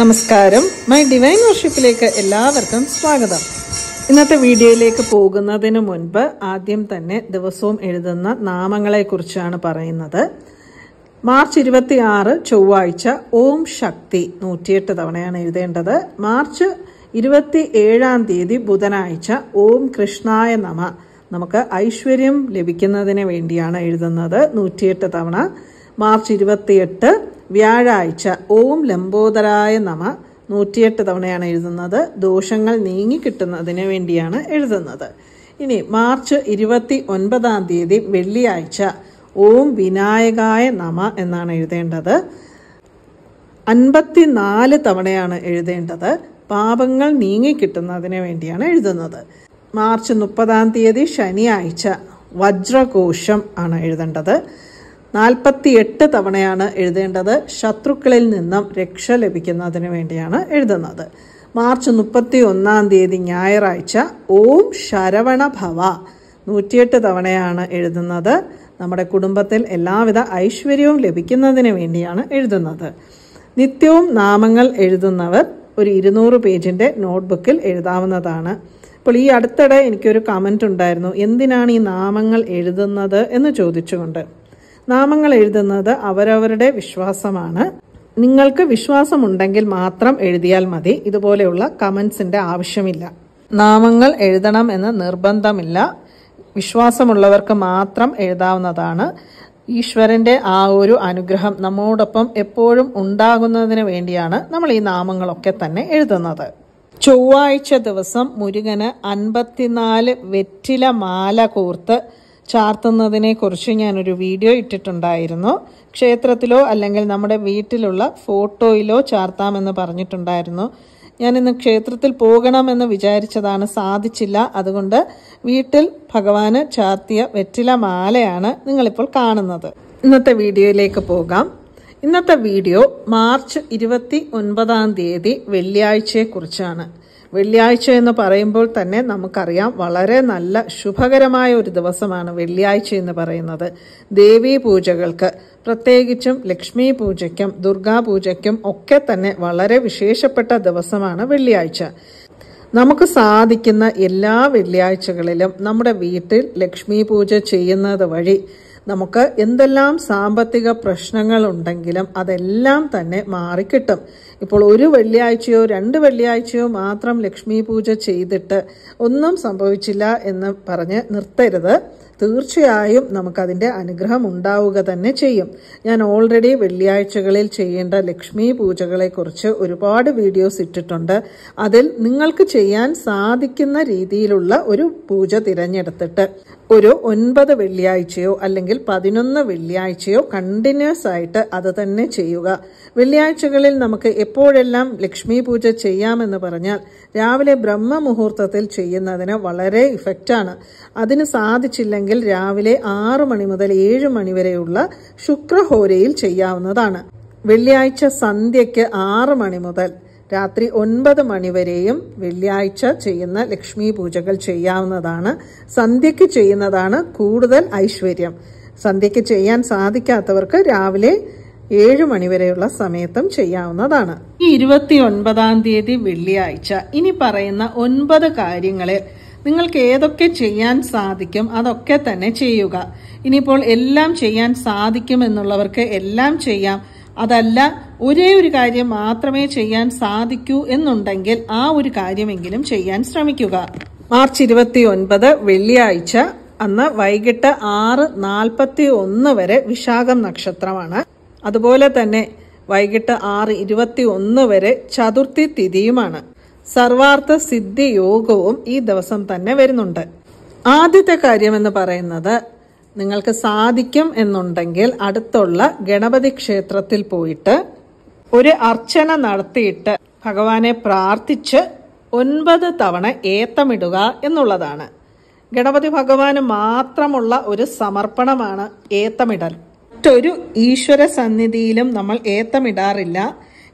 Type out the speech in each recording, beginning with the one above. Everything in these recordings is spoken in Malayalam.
നമസ്കാരം മൈ ഡിവൈൻ വർഷിപ്പിലേക്ക് എല്ലാവർക്കും സ്വാഗതം ഇന്നത്തെ വീഡിയോയിലേക്ക് പോകുന്നതിന് മുൻപ് ആദ്യം തന്നെ ദിവസവും എഴുതുന്ന നാമങ്ങളെക്കുറിച്ചാണ് പറയുന്നത് മാർച്ച് ഇരുപത്തി ആറ് ചൊവ്വാഴ്ച ഓം ശക്തി നൂറ്റിയെട്ട് തവണയാണ് എഴുതേണ്ടത് മാർച്ച് ഇരുപത്തി ഏഴാം തീയതി ബുധനാഴ്ച ഓം കൃഷ്ണായ നമ നമുക്ക് ഐശ്വര്യം ലഭിക്കുന്നതിന് വേണ്ടിയാണ് എഴുതുന്നത് നൂറ്റിയെട്ട് തവണ മാർച്ച് ഇരുപത്തിയെട്ട് വ്യാഴാഴ്ച ഓം ലംബോദരായ നമ നൂറ്റിയെട്ട് തവണയാണ് എഴുതുന്നത് ദോഷങ്ങൾ നീങ്ങിക്കിട്ടുന്നതിന് വേണ്ടിയാണ് എഴുതുന്നത് ഇനി മാർച്ച് ഇരുപത്തി ഒൻപതാം തീയതി വെള്ളിയാഴ്ച ഓം വിനായകായ നമ എന്നാണ് എഴുതേണ്ടത് നാല് തവണയാണ് എഴുതേണ്ടത് പാപങ്ങൾ നീങ്ങിക്കിട്ടുന്നതിന് വേണ്ടിയാണ് എഴുതുന്നത് മാർച്ച് മുപ്പതാം തീയതി ശനിയാഴ്ച വജ്രകോശം ആണ് എഴുതേണ്ടത് നാൽപ്പത്തിയെട്ട് തവണയാണ് എഴുതേണ്ടത് ശത്രുക്കളിൽ നിന്നും രക്ഷ ലഭിക്കുന്നതിന് വേണ്ടിയാണ് എഴുതുന്നത് മാർച്ച് മുപ്പത്തി ഒന്നാം തീയതി ഞായറാഴ്ച ഓം ശരവണ ഭവ നൂറ്റിയെട്ട് തവണയാണ് എഴുതുന്നത് നമ്മുടെ കുടുംബത്തിൽ എല്ലാവിധ ഐശ്വര്യവും ലഭിക്കുന്നതിന് വേണ്ടിയാണ് എഴുതുന്നത് നിത്യവും നാമങ്ങൾ എഴുതുന്നവർ ഒരു ഇരുന്നൂറ് പേജിൻ്റെ നോട്ട്ബുക്കിൽ എഴുതാവുന്നതാണ് അപ്പോൾ ഈ അടുത്തിടെ എനിക്കൊരു കമൻ്റ് ഉണ്ടായിരുന്നു എന്തിനാണ് ഈ നാമങ്ങൾ എഴുതുന്നത് എന്ന് ചോദിച്ചുകൊണ്ട് നാമങ്ങൾ എഴുതുന്നത് അവരവരുടെ വിശ്വാസമാണ് നിങ്ങൾക്ക് വിശ്വാസമുണ്ടെങ്കിൽ മാത്രം എഴുതിയാൽ മതി ഇതുപോലെയുള്ള കമൻസിന്റെ ആവശ്യമില്ല നാമങ്ങൾ എഴുതണം എന്ന് നിർബന്ധമില്ല വിശ്വാസമുള്ളവർക്ക് മാത്രം എഴുതാവുന്നതാണ് ഈശ്വരന്റെ ആ ഒരു അനുഗ്രഹം നമ്മോടൊപ്പം എപ്പോഴും ഉണ്ടാകുന്നതിന് വേണ്ടിയാണ് നമ്മൾ ഈ നാമങ്ങളൊക്കെ തന്നെ എഴുതുന്നത് ചൊവ്വാഴ്ച ദിവസം മുരുകന് അൻപത്തിനാല് വെറ്റില മാല കോർത്ത് ചാർത്തുന്നതിനെക്കുറിച്ച് ഞാനൊരു വീഡിയോ ഇട്ടിട്ടുണ്ടായിരുന്നു ക്ഷേത്രത്തിലോ അല്ലെങ്കിൽ നമ്മുടെ വീട്ടിലുള്ള ഫോട്ടോയിലോ ചാർത്താമെന്ന് പറഞ്ഞിട്ടുണ്ടായിരുന്നു ഞാനിന്ന് ക്ഷേത്രത്തിൽ പോകണമെന്ന് വിചാരിച്ചതാണ് സാധിച്ചില്ല അതുകൊണ്ട് വീട്ടിൽ ഭഗവാന് ചാർത്തിയ വെറ്റില മാലയാണ് നിങ്ങളിപ്പോൾ കാണുന്നത് ഇന്നത്തെ വീഡിയോയിലേക്ക് പോകാം ഇന്നത്തെ വീഡിയോ മാർച്ച് ഇരുപത്തി ഒൻപതാം തീയതി വെള്ളിയാഴ്ചയെക്കുറിച്ചാണ് വെള്ളിയാഴ്ച എന്ന് പറയുമ്പോൾ തന്നെ നമുക്കറിയാം വളരെ നല്ല ശുഭകരമായ ഒരു ദിവസമാണ് വെള്ളിയാഴ്ച എന്ന് പറയുന്നത് ദേവീ പൂജകൾക്ക് പ്രത്യേകിച്ചും ലക്ഷ്മി പൂജയ്ക്കും ദുർഗാപൂജയ്ക്കും പൂജയ്ക്കും ഒക്കെ തന്നെ വളരെ വിശേഷപ്പെട്ട ദിവസമാണ് വെള്ളിയാഴ്ച നമുക്ക് സാധിക്കുന്ന എല്ലാ വെള്ളിയാഴ്ചകളിലും നമ്മുടെ വീട്ടിൽ ലക്ഷ്മി പൂജ ചെയ്യുന്നത് വഴി നമുക്ക് എന്തെല്ലാം സാമ്പത്തിക പ്രശ്നങ്ങളുണ്ടെങ്കിലും അതെല്ലാം തന്നെ മാറിക്കിട്ടും ഇപ്പോൾ ഒരു വെള്ളിയാഴ്ചയോ രണ്ട് വെള്ളിയാഴ്ചയോ മാത്രം ലക്ഷ്മി പൂജ ചെയ്തിട്ട് ഒന്നും സംഭവിച്ചില്ല എന്ന് പറഞ്ഞ് നിർത്തരുത് തീർച്ചയായും നമുക്കതിൻ്റെ അനുഗ്രഹം ഉണ്ടാവുക തന്നെ ചെയ്യും ഞാൻ ഓൾറെഡി വെള്ളിയാഴ്ചകളിൽ ചെയ്യേണ്ട ലക്ഷ്മി പൂജകളെക്കുറിച്ച് ഒരുപാട് വീഡിയോസ് ഇട്ടിട്ടുണ്ട് അതിൽ നിങ്ങൾക്ക് ചെയ്യാൻ സാധിക്കുന്ന രീതിയിലുള്ള ഒരു പൂജ തിരഞ്ഞെടുത്തിട്ട് ഒരു ഒൻപത് വെള്ളിയാഴ്ചയോ അല്ലെങ്കിൽ പതിനൊന്ന് വെള്ളിയാഴ്ചയോ കണ്ടിന്യൂസ് ആയിട്ട് അത് തന്നെ ചെയ്യുക വെള്ളിയാഴ്ചകളിൽ നമുക്ക് എപ്പോഴെല്ലാം ലക്ഷ്മി പൂജ ചെയ്യാമെന്ന് പറഞ്ഞാൽ രാവിലെ ബ്രഹ്മ മുഹൂർത്തത്തിൽ ചെയ്യുന്നതിന് വളരെ ഇഫക്റ്റാണ് അതിന് സാധിച്ചില്ലെങ്കിൽ രാവിലെ ആറ് മണി മുതൽ ഏഴ് മണി വരെയുള്ള ശുക്രഹോരയിൽ ചെയ്യാവുന്നതാണ് വെള്ളിയാഴ്ച സന്ധ്യയ്ക്ക് ആറ് മണി മുതൽ രാത്രി ഒൻപത് മണിവരെയും വെള്ളിയാഴ്ച ചെയ്യുന്ന ലക്ഷ്മി പൂജകൾ ചെയ്യാവുന്നതാണ് സന്ധ്യയ്ക്ക് ചെയ്യുന്നതാണ് കൂടുതൽ ഐശ്വര്യം സന്ധ്യയ്ക്ക് ചെയ്യാൻ സാധിക്കാത്തവർക്ക് രാവിലെ ഏഴ് മണിവരെയുള്ള സമയത്തും ചെയ്യാവുന്നതാണ് ഈ ഇരുപത്തി ഒൻപതാം തീയതി വെള്ളിയാഴ്ച ഇനി പറയുന്ന ഒൻപത് കാര്യങ്ങളിൽ നിങ്ങൾക്ക് ഏതൊക്കെ ചെയ്യാൻ സാധിക്കും അതൊക്കെ തന്നെ ചെയ്യുക ഇനിയിപ്പോൾ എല്ലാം ചെയ്യാൻ സാധിക്കുമെന്നുള്ളവർക്ക് എല്ലാം ചെയ്യാം അതല്ല ഒരേ ഒരു കാര്യം മാത്രമേ ചെയ്യാൻ സാധിക്കൂ എന്നുണ്ടെങ്കിൽ ആ ഒരു കാര്യമെങ്കിലും ചെയ്യാൻ ശ്രമിക്കുക മാർച്ച് ഇരുപത്തി ഒൻപത് വെള്ളിയാഴ്ച അന്ന് വൈകിട്ട് ആറ് നാൽപ്പത്തി ഒന്ന് വരെ വിശാഖം നക്ഷത്രമാണ് അതുപോലെ തന്നെ വൈകിട്ട് ആറ് ഇരുപത്തി ഒന്ന് വരെ ചതുർത്ഥി തിഥിയുമാണ് സർവാർത്ഥ സിദ്ധി യോഗവും ഈ ദിവസം തന്നെ വരുന്നുണ്ട് ആദ്യത്തെ കാര്യം എന്ന് പറയുന്നത് നിങ്ങൾക്ക് സാധിക്കും എന്നുണ്ടെങ്കിൽ അടുത്തുള്ള ഗണപതി ക്ഷേത്രത്തിൽ പോയിട്ട് ഒരു അർച്ചന നടത്തിയിട്ട് ഭഗവാനെ പ്രാർത്ഥിച്ച് ഒൻപത് തവണ ഏത്തമിടുക എന്നുള്ളതാണ് ഗണപതി ഭഗവാന് മാത്രമുള്ള ഒരു സമർപ്പണമാണ് ഏത്തമിടൽ മറ്റൊരു ഈശ്വര സന്നിധിയിലും നമ്മൾ ഏത്തമിടാറില്ല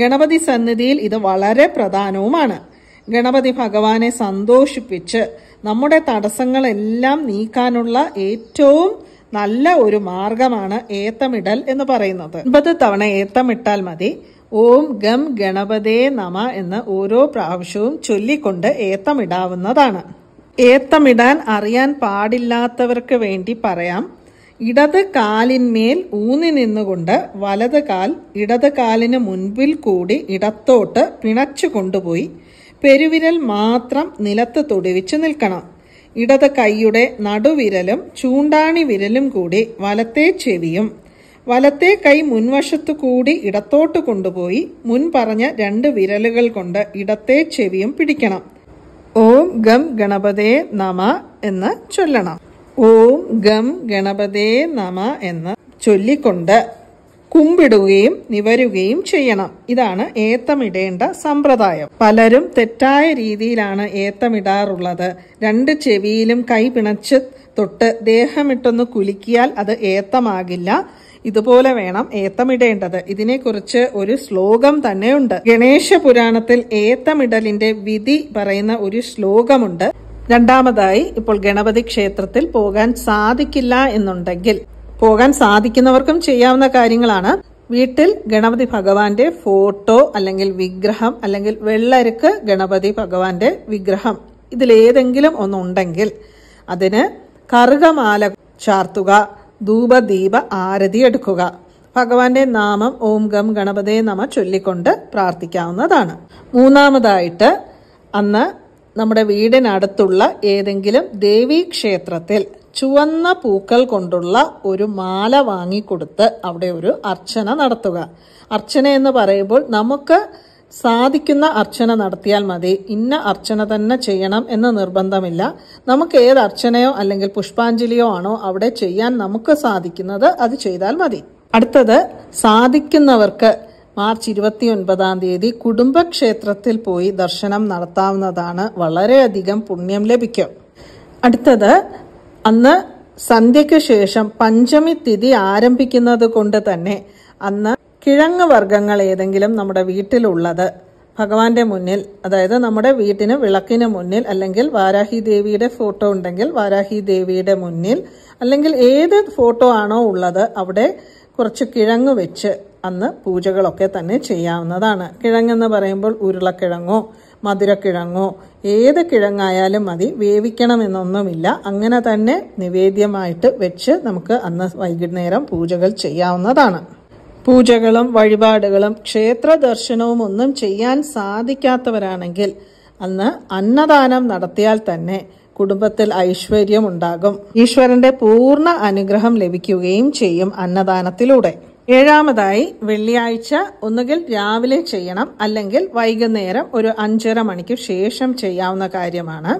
ഗണപതി സന്നിധിയിൽ ഇത് വളരെ പ്രധാനവുമാണ് ഗണപതി ഭഗവാനെ സന്തോഷിപ്പിച്ച് നമ്മുടെ തടസ്സങ്ങളെല്ലാം നീക്കാനുള്ള ഏറ്റവും നല്ല ഒരു മാർഗമാണ് ഏത്തമിടൽ എന്ന് പറയുന്നത് ഒൻപത് തവണ ഏത്തമിട്ടാൽ മതി ഓം ഗം ഗണപതേ നമ എന്ന് ഓരോ പ്രാവശ്യവും ചൊല്ലിക്കൊണ്ട് ഏത്തമിടാവുന്നതാണ് ഏത്തമിടാൻ അറിയാൻ പാടില്ലാത്തവർക്ക് വേണ്ടി പറയാം ഇടത് കാലിന്മേൽ ഊന്നി നിന്നുകൊണ്ട് വലത് കാൽ ഇടത് കാലിന് മുൻപിൽ കൂടി ഇടത്തോട്ട് പിണച്ചു കൊണ്ടുപോയി പെരുവിരൽ മാത്രം നിലത്ത് തൊടുവിച്ച് നിൽക്കണം ഇടത് കൈയുടെ നടുവിരലും ചൂണ്ടാണി വിരലും കൂടി വലത്തെ ചെവിയും വലത്തെ കൈ മുൻവശത്തു കൂടി ഇടത്തോട്ട് കൊണ്ടുപോയി മുൻ പറഞ്ഞ രണ്ട് വിരലുകൾ കൊണ്ട് ഇടത്തെ ചെവിയും പിടിക്കണം ഓം ഗം ഗണപതേ നമ എന്ന് ചൊല്ലണം ഓം ഗം ഗണപതേ നമ എന്ന് ചൊല്ലിക്കൊണ്ട് കുമ്പിടുകയും നിവരുകയും ചെയ്യണം ഇതാണ് ഏത്തമിടേണ്ട സമ്പ്രദായം പലരും തെറ്റായ രീതിയിലാണ് ഏത്തമിടാറുള്ളത് രണ്ട് ചെവിയിലും കൈ പിണച്ച് തൊട്ട് ദേഹമിട്ടൊന്ന് കുലുക്കിയാൽ അത് ഏത്തമാകില്ല ഇതുപോലെ വേണം ഏത്തമിടേണ്ടത് ഇതിനെക്കുറിച്ച് ഒരു ശ്ലോകം തന്നെയുണ്ട് ഗണേശ പുരാണത്തിൽ ഏത്തമിടലിന്റെ വിധി പറയുന്ന ഒരു ശ്ലോകമുണ്ട് രണ്ടാമതായി ഇപ്പോൾ ഗണപതി ക്ഷേത്രത്തിൽ പോകാൻ സാധിക്കില്ല എന്നുണ്ടെങ്കിൽ പോകാൻ സാധിക്കുന്നവർക്കും ചെയ്യാവുന്ന കാര്യങ്ങളാണ് വീട്ടിൽ ഗണപതി ഭഗവാന്റെ ഫോട്ടോ അല്ലെങ്കിൽ വിഗ്രഹം അല്ലെങ്കിൽ വെള്ളരുക്ക് ഗണപതി ഭഗവാന്റെ വിഗ്രഹം ഇതിലേതെങ്കിലും ഒന്നുണ്ടെങ്കിൽ അതിന് കറുകമാല ചാർത്തുക ധൂപദീപ ആരതി എടുക്കുക ഭഗവാന്റെ നാമം ഓം ഗം ഗണപതേ നമ ചൊല്ലിക്കൊണ്ട് പ്രാർത്ഥിക്കാവുന്നതാണ് മൂന്നാമതായിട്ട് അന്ന് നമ്മുടെ വീടിനടുത്തുള്ള ഏതെങ്കിലും ദേവീക്ഷേത്രത്തിൽ ക്ഷേത്രത്തിൽ ചുവന്ന പൂക്കൾ കൊണ്ടുള്ള ഒരു മാല വാങ്ങിക്കൊടുത്ത് അവിടെ ഒരു അർച്ചന നടത്തുക അർച്ചന എന്ന് പറയുമ്പോൾ നമുക്ക് സാധിക്കുന്ന അർച്ചന നടത്തിയാൽ മതി ഇന്ന അർച്ചന തന്നെ ചെയ്യണം എന്ന് നിർബന്ധമില്ല നമുക്ക് ഏത് അർച്ചനയോ അല്ലെങ്കിൽ പുഷ്പാഞ്ജലിയോ ആണോ അവിടെ ചെയ്യാൻ നമുക്ക് സാധിക്കുന്നത് അത് ചെയ്താൽ മതി അടുത്തത് സാധിക്കുന്നവർക്ക് മാർച്ച് ഇരുപത്തി ഒൻപതാം തീയതി കുടുംബക്ഷേത്രത്തിൽ പോയി ദർശനം നടത്താവുന്നതാണ് വളരെയധികം പുണ്യം ലഭിക്കും അടുത്തത് അന്ന് സന്ധ്യയ്ക്കു ശേഷം പഞ്ചമി തിഥി ആരംഭിക്കുന്നത് കൊണ്ട് തന്നെ അന്ന് കിഴങ്ങ് വർഗങ്ങൾ ഏതെങ്കിലും നമ്മുടെ വീട്ടിലുള്ളത് ഭഗവാന്റെ മുന്നിൽ അതായത് നമ്മുടെ വീട്ടിന് വിളക്കിന് മുന്നിൽ അല്ലെങ്കിൽ വാരാഹി ദേവിയുടെ ഫോട്ടോ ഉണ്ടെങ്കിൽ വാരാഹി ദേവിയുടെ മുന്നിൽ അല്ലെങ്കിൽ ഏത് ഫോട്ടോ ആണോ ഉള്ളത് അവിടെ കുറച്ച് കിഴങ്ങ് വെച്ച് അന്ന് പൂജകളൊക്കെ തന്നെ ചെയ്യാവുന്നതാണ് കിഴങ്ങെന്ന് പറയുമ്പോൾ ഉരുളക്കിഴങ്ങോ മധുരക്കിഴങ്ങോ ഏത് കിഴങ്ങായാലും മതി വേവിക്കണമെന്നൊന്നുമില്ല അങ്ങനെ തന്നെ നിവേദ്യമായിട്ട് വെച്ച് നമുക്ക് അന്ന് വൈകുന്നേരം പൂജകൾ ചെയ്യാവുന്നതാണ് പൂജകളും വഴിപാടുകളും ക്ഷേത്ര ദർശനവും ഒന്നും ചെയ്യാൻ സാധിക്കാത്തവരാണെങ്കിൽ അന്ന് അന്നദാനം നടത്തിയാൽ തന്നെ കുടുംബത്തിൽ ഐശ്വര്യം ഉണ്ടാകും ഈശ്വരന്റെ പൂർണ്ണ അനുഗ്രഹം ലഭിക്കുകയും ചെയ്യും അന്നദാനത്തിലൂടെ ഏഴാമതായി വെള്ളിയാഴ്ച ഒന്നുകിൽ രാവിലെ ചെയ്യണം അല്ലെങ്കിൽ വൈകുന്നേരം ഒരു അഞ്ചര മണിക്ക് ശേഷം ചെയ്യാവുന്ന കാര്യമാണ്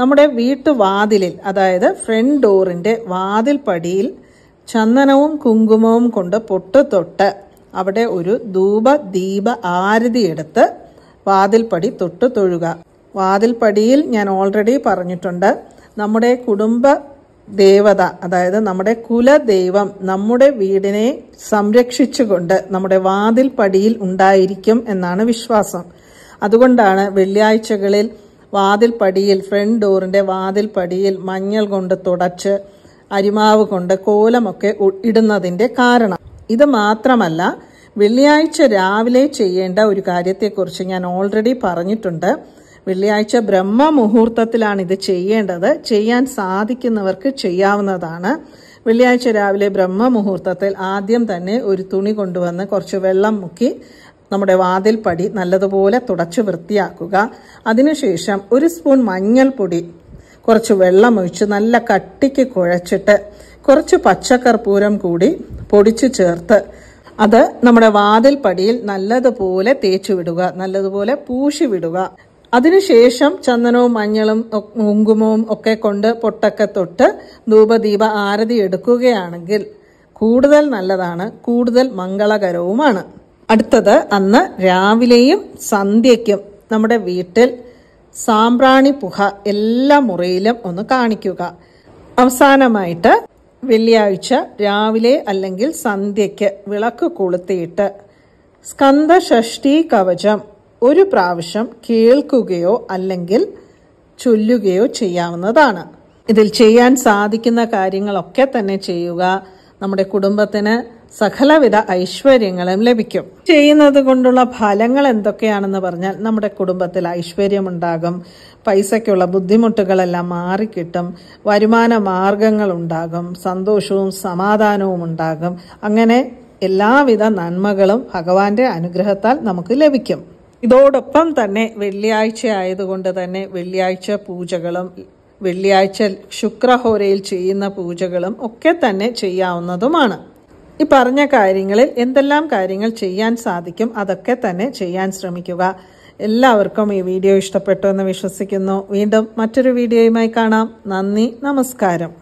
നമ്മുടെ വീട്ടുവാതിലിൽ അതായത് ഫ്രണ്ട് ഡോറിൻ്റെ വാതിൽ പടിയിൽ ചന്ദനവും കുങ്കുമവും കൊണ്ട് പൊട്ടുതൊട്ട് അവിടെ ഒരു ധൂപ ദീപ ആരതി എടുത്ത് വാതിൽപ്പടി തൊട്ടു തൊഴുക വാതിൽപ്പടിയിൽ ഞാൻ ഓൾറെഡി പറഞ്ഞിട്ടുണ്ട് നമ്മുടെ കുടുംബ ദേവത അതായത് നമ്മുടെ കുലദൈവം നമ്മുടെ വീടിനെ സംരക്ഷിച്ചുകൊണ്ട് നമ്മുടെ വാതിൽ പടിയിൽ ഉണ്ടായിരിക്കും എന്നാണ് വിശ്വാസം അതുകൊണ്ടാണ് വെള്ളിയാഴ്ചകളിൽ വാതിൽ പടിയിൽ ഫ്രണ്ട് ഡോറിൻ്റെ വാതിൽ പടിയിൽ മഞ്ഞൾ കൊണ്ട് തുടച്ച് അരിമാവ് കൊണ്ട് കോലമൊക്കെ ഇടുന്നതിൻ്റെ കാരണം ഇത് മാത്രമല്ല വെള്ളിയാഴ്ച രാവിലെ ചെയ്യേണ്ട ഒരു കാര്യത്തെക്കുറിച്ച് ഞാൻ ഓൾറെഡി പറഞ്ഞിട്ടുണ്ട് വെള്ളിയാഴ്ച ബ്രഹ്മ മുഹൂർത്തത്തിലാണ് ഇത് ചെയ്യേണ്ടത് ചെയ്യാൻ സാധിക്കുന്നവർക്ക് ചെയ്യാവുന്നതാണ് വെള്ളിയാഴ്ച രാവിലെ ബ്രഹ്മ മുഹൂർത്തത്തിൽ ആദ്യം തന്നെ ഒരു തുണി കൊണ്ടുവന്ന് കുറച്ച് വെള്ളം മുക്കി നമ്മുടെ വാതിൽ പടി നല്ലതുപോലെ തുടച്ച് വൃത്തിയാക്കുക അതിനുശേഷം ഒരു സ്പൂൺ മഞ്ഞൾപ്പൊടി കുറച്ച് വെള്ളം ഒഴിച്ച് നല്ല കട്ടിക്ക് കുഴച്ചിട്ട് കുറച്ച് പച്ചക്കർപ്പൂരം കൂടി പൊടിച്ചു ചേർത്ത് അത് നമ്മുടെ വാതിൽ പടിയിൽ നല്ലതുപോലെ തേച്ചു വിടുക നല്ലതുപോലെ പൂശി വിടുക അതിനുശേഷം ചന്ദനവും മഞ്ഞളും കുങ്കുമവും ഒക്കെ കൊണ്ട് പൊട്ടൊക്കെ തൊട്ട് ധൂപദീപ ആരതി എടുക്കുകയാണെങ്കിൽ കൂടുതൽ നല്ലതാണ് കൂടുതൽ മംഗളകരവുമാണ് അടുത്തത് അന്ന് രാവിലെയും സന്ധ്യയ്ക്കും നമ്മുടെ വീട്ടിൽ സാമ്പ്രാണി പുഹ എല്ലാ മുറിയിലും ഒന്ന് കാണിക്കുക അവസാനമായിട്ട് വെള്ളിയാഴ്ച രാവിലെ അല്ലെങ്കിൽ സന്ധ്യയ്ക്ക് വിളക്ക് കൊളുത്തിയിട്ട് സ്കന്ദ കവചം ഒരു പ്രാവശ്യം കേൾക്കുകയോ അല്ലെങ്കിൽ ചൊല്ലുകയോ ചെയ്യാവുന്നതാണ് ഇതിൽ ചെയ്യാൻ സാധിക്കുന്ന കാര്യങ്ങളൊക്കെ തന്നെ ചെയ്യുക നമ്മുടെ കുടുംബത്തിന് സകലവിധ ഐശ്വര്യങ്ങളും ലഭിക്കും ചെയ്യുന്നത് കൊണ്ടുള്ള ഫലങ്ങൾ എന്തൊക്കെയാണെന്ന് പറഞ്ഞാൽ നമ്മുടെ കുടുംബത്തിൽ ഐശ്വര്യമുണ്ടാകും പൈസയ്ക്കുള്ള ബുദ്ധിമുട്ടുകളെല്ലാം മാറിക്കിട്ടും വരുമാന മാർഗങ്ങൾ ഉണ്ടാകും സന്തോഷവും സമാധാനവും ഉണ്ടാകും അങ്ങനെ എല്ലാവിധ നന്മകളും ഭഗവാന്റെ അനുഗ്രഹത്താൽ നമുക്ക് ലഭിക്കും ഇതോടൊപ്പം തന്നെ വെള്ളിയാഴ്ച ആയതുകൊണ്ട് തന്നെ വെള്ളിയാഴ്ച പൂജകളും വെള്ളിയാഴ്ച ശുക്രഹോരയിൽ ചെയ്യുന്ന പൂജകളും ഒക്കെ തന്നെ ചെയ്യാവുന്നതുമാണ് ഈ പറഞ്ഞ കാര്യങ്ങളിൽ എന്തെല്ലാം കാര്യങ്ങൾ ചെയ്യാൻ സാധിക്കും അതൊക്കെ തന്നെ ചെയ്യാൻ ശ്രമിക്കുക എല്ലാവർക്കും ഈ വീഡിയോ ഇഷ്ടപ്പെട്ടു എന്ന് വിശ്വസിക്കുന്നു വീണ്ടും മറ്റൊരു വീഡിയോയുമായി കാണാം നന്ദി നമസ്കാരം